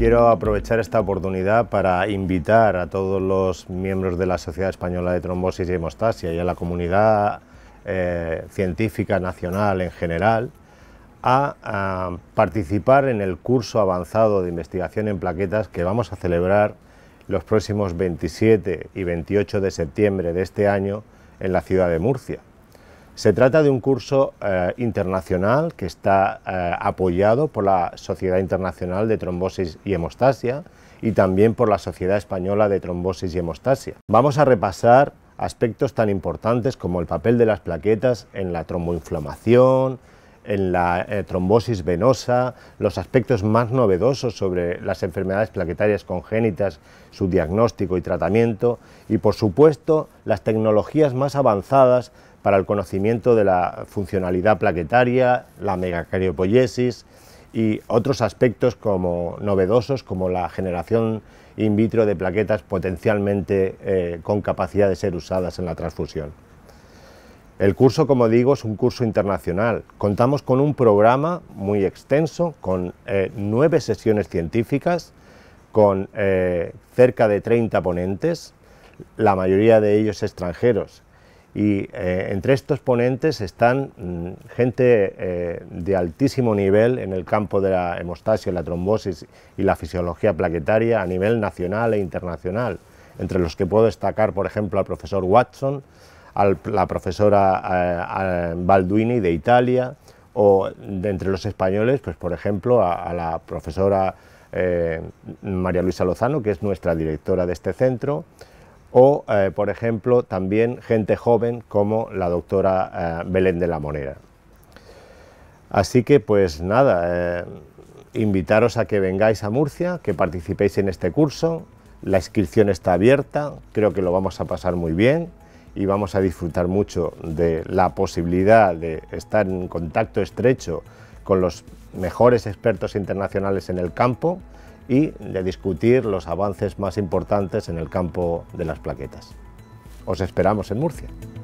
Quiero aprovechar esta oportunidad para invitar a todos los miembros de la Sociedad Española de Trombosis y Hemostasia y a la comunidad eh, científica nacional en general a, a, participar en el curso avanzado de investigación en plaquetas que vamos a celebrar los próximos 27 y 28 de septiembre de este año en la ciudad de Murcia. Se trata de un curso eh, internacional que está eh, apoyado por la Sociedad Internacional de Trombosis y Hemostasia y también por la Sociedad Española de Trombosis y Hemostasia. Vamos a repasar aspectos tan importantes como el papel de las plaquetas en la tromboinflamación, en la eh, trombosis venosa, los aspectos más novedosos sobre las enfermedades plaquetarias congénitas, su diagnóstico y tratamiento y por supuesto las tecnologías más avanzadas para el conocimiento de la funcionalidad plaquetaria, la megacariopoyesis y otros aspectos como novedosos como la generación in vitro de plaquetas potencialmente eh, con capacidad de ser usadas en la transfusión. El curso, como digo, es un curso internacional. Contamos con un programa muy extenso, con eh, nueve sesiones científicas, con eh, cerca de 30 ponentes, la mayoría de ellos extranjeros, y eh, entre estos ponentes están mm, gente eh, de altísimo nivel en el campo de la hemostasia, la trombosis y la fisiología plaquetaria a nivel nacional e internacional, entre los que puedo destacar, por ejemplo, al profesor Watson, a la profesora eh, Balduini de Italia, o entre los españoles, pues por ejemplo, a, a la profesora eh, María Luisa Lozano, que es nuestra directora de este centro, o, eh, por ejemplo, también gente joven como la doctora eh, Belén de la Monera. Así que, pues nada, eh, invitaros a que vengáis a Murcia, que participéis en este curso, la inscripción está abierta, creo que lo vamos a pasar muy bien y vamos a disfrutar mucho de la posibilidad de estar en contacto estrecho con los mejores expertos internacionales en el campo y de discutir los avances más importantes en el campo de las plaquetas. Os esperamos en Murcia.